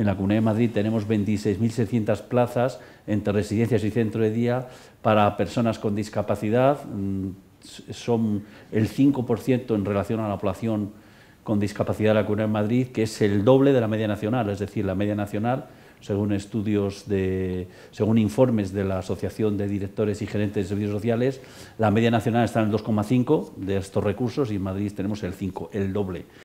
En la Comunidad de Madrid tenemos 26.600 plazas entre residencias y centro de día para personas con discapacidad. Mm, son el 5% en relación a la población con discapacidad de la Comunidad de Madrid, que es el doble de la media nacional. Es decir, la media nacional, según estudios de, según informes de la Asociación de Directores y Gerentes de Servicios Sociales, la media nacional está en el 2,5 de estos recursos y en Madrid tenemos el 5, el doble.